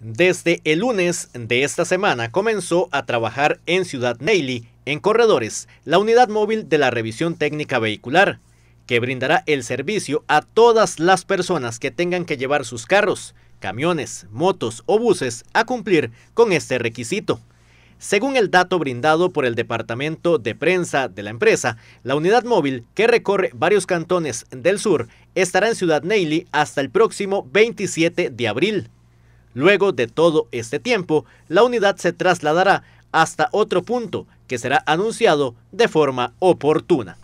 Desde el lunes de esta semana comenzó a trabajar en Ciudad Neily, en Corredores, la unidad móvil de la revisión técnica vehicular, que brindará el servicio a todas las personas que tengan que llevar sus carros, camiones, motos o buses a cumplir con este requisito. Según el dato brindado por el departamento de prensa de la empresa, la unidad móvil que recorre varios cantones del sur estará en Ciudad Neily hasta el próximo 27 de abril. Luego de todo este tiempo, la unidad se trasladará hasta otro punto que será anunciado de forma oportuna.